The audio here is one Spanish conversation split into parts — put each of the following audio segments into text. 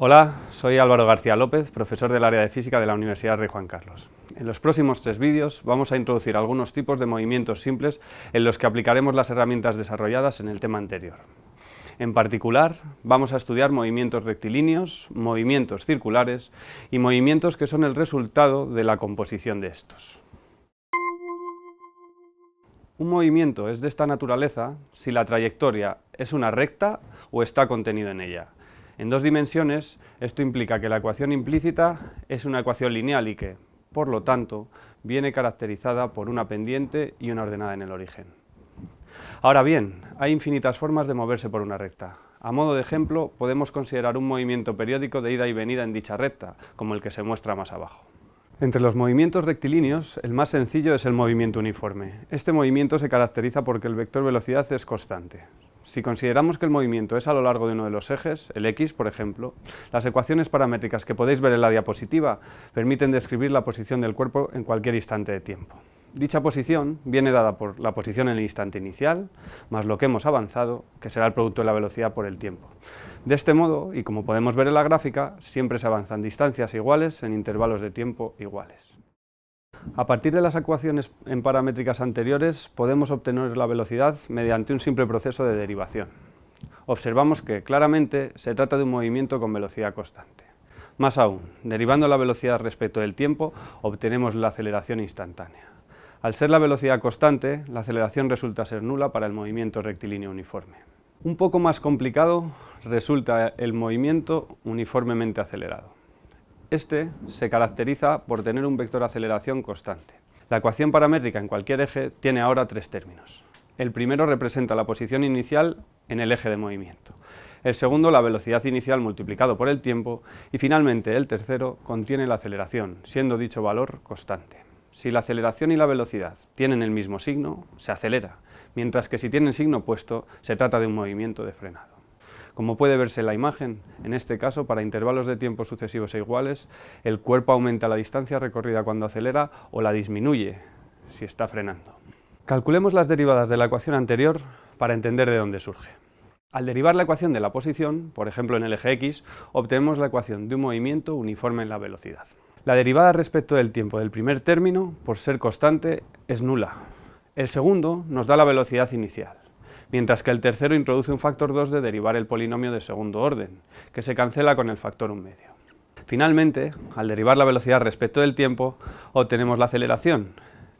Hola, soy Álvaro García López, profesor del área de física de la Universidad Rey Juan Carlos. En los próximos tres vídeos vamos a introducir algunos tipos de movimientos simples en los que aplicaremos las herramientas desarrolladas en el tema anterior. En particular, vamos a estudiar movimientos rectilíneos, movimientos circulares y movimientos que son el resultado de la composición de estos. Un movimiento es de esta naturaleza si la trayectoria es una recta o está contenido en ella en dos dimensiones, esto implica que la ecuación implícita es una ecuación lineal y que, por lo tanto, viene caracterizada por una pendiente y una ordenada en el origen. Ahora bien, hay infinitas formas de moverse por una recta. A modo de ejemplo, podemos considerar un movimiento periódico de ida y venida en dicha recta, como el que se muestra más abajo. Entre los movimientos rectilíneos, el más sencillo es el movimiento uniforme. Este movimiento se caracteriza porque el vector velocidad es constante. Si consideramos que el movimiento es a lo largo de uno de los ejes, el x, por ejemplo, las ecuaciones paramétricas que podéis ver en la diapositiva permiten describir la posición del cuerpo en cualquier instante de tiempo. Dicha posición viene dada por la posición en el instante inicial, más lo que hemos avanzado, que será el producto de la velocidad por el tiempo. De este modo, y como podemos ver en la gráfica, siempre se avanzan distancias iguales en intervalos de tiempo iguales. A partir de las ecuaciones en paramétricas anteriores podemos obtener la velocidad mediante un simple proceso de derivación. Observamos que claramente se trata de un movimiento con velocidad constante. Más aún, derivando la velocidad respecto del tiempo, obtenemos la aceleración instantánea. Al ser la velocidad constante, la aceleración resulta ser nula para el movimiento rectilíneo uniforme. Un poco más complicado resulta el movimiento uniformemente acelerado. Este se caracteriza por tener un vector aceleración constante. La ecuación paramétrica en cualquier eje tiene ahora tres términos. El primero representa la posición inicial en el eje de movimiento, el segundo la velocidad inicial multiplicado por el tiempo y finalmente el tercero contiene la aceleración, siendo dicho valor constante. Si la aceleración y la velocidad tienen el mismo signo, se acelera, mientras que si tienen signo opuesto, se trata de un movimiento de frenado. Como puede verse en la imagen, en este caso, para intervalos de tiempo sucesivos e iguales, el cuerpo aumenta la distancia recorrida cuando acelera o la disminuye si está frenando. Calculemos las derivadas de la ecuación anterior para entender de dónde surge. Al derivar la ecuación de la posición, por ejemplo en el eje X, obtenemos la ecuación de un movimiento uniforme en la velocidad. La derivada respecto del tiempo del primer término, por ser constante, es nula. El segundo nos da la velocidad inicial mientras que el tercero introduce un factor 2 de derivar el polinomio de segundo orden, que se cancela con el factor 1 medio. Finalmente, al derivar la velocidad respecto del tiempo, obtenemos la aceleración,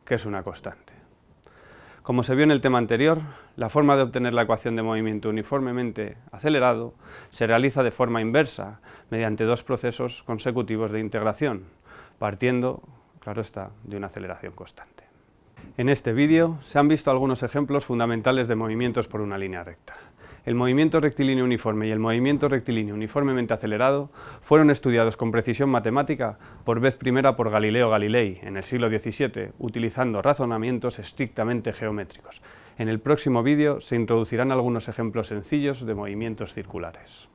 que es una constante. Como se vio en el tema anterior, la forma de obtener la ecuación de movimiento uniformemente acelerado se realiza de forma inversa, mediante dos procesos consecutivos de integración, partiendo, claro está, de una aceleración constante. En este vídeo se han visto algunos ejemplos fundamentales de movimientos por una línea recta. El movimiento rectilíneo uniforme y el movimiento rectilíneo uniformemente acelerado fueron estudiados con precisión matemática por vez primera por Galileo Galilei en el siglo XVII, utilizando razonamientos estrictamente geométricos. En el próximo vídeo se introducirán algunos ejemplos sencillos de movimientos circulares.